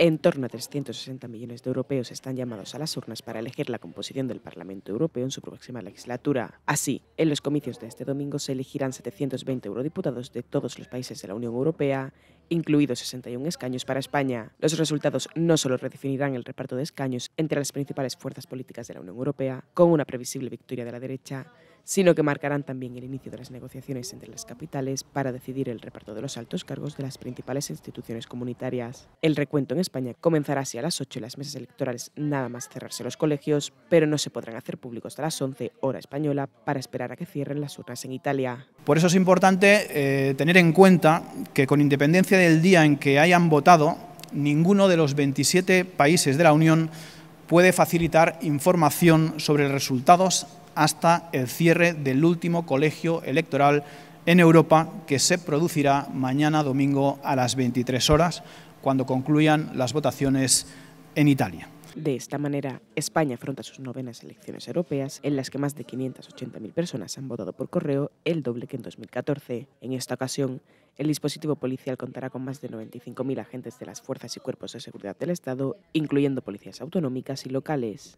En torno a 360 millones de europeos están llamados a las urnas para elegir la composición del Parlamento Europeo en su próxima legislatura. Así, en los comicios de este domingo se elegirán 720 eurodiputados de todos los países de la Unión Europea, incluidos 61 escaños para España. Los resultados no solo redefinirán el reparto de escaños entre las principales fuerzas políticas de la Unión Europea, con una previsible victoria de la derecha, sino que marcarán también el inicio de las negociaciones entre las capitales para decidir el reparto de los altos cargos de las principales instituciones comunitarias. El recuento en España comenzará así a las 8 de las mesas electorales, nada más cerrarse los colegios, pero no se podrán hacer públicos hasta las 11 hora española para esperar a que cierren las urnas en Italia. Por eso es importante eh, tener en cuenta que con independencia del día en que hayan votado, ninguno de los 27 países de la Unión puede facilitar información sobre resultados hasta el cierre del último colegio electoral en Europa que se producirá mañana domingo a las 23 horas cuando concluyan las votaciones en Italia. De esta manera, España afronta sus novenas elecciones europeas, en las que más de 580.000 personas han votado por correo, el doble que en 2014. En esta ocasión, el dispositivo policial contará con más de 95.000 agentes de las fuerzas y cuerpos de seguridad del Estado, incluyendo policías autonómicas y locales.